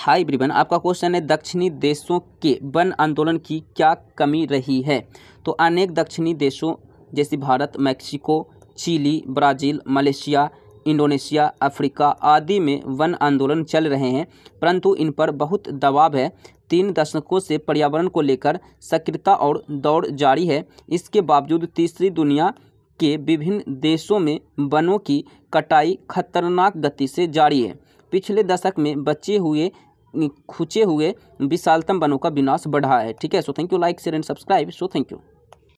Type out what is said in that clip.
high ब्रिबन आपका question है दक्षिणी देशों के वन आंदोलन की क्या कमी रही है तो अनेक दक्षिणी देशों जैसे Bharat Mexico Chile Brazil Malaysia Indonesia Africa आदि में वन आंदोलन चल रहे हैं परंतु इन पर बहुत दबाव है तीन दशकों से पर्यावरण को लेकर सक्रियता और दौड़ जारी है इसके बावजूद तीसरी दुनिया के विभिन्न देशों में वनों की कटाई खतरनाक गति से जारी है पिछले दशक में बचे हुए खुचे हुए विशालतम वनों का विनाश बढ़ा है ठीक है so thank you like share and subscribe so thank you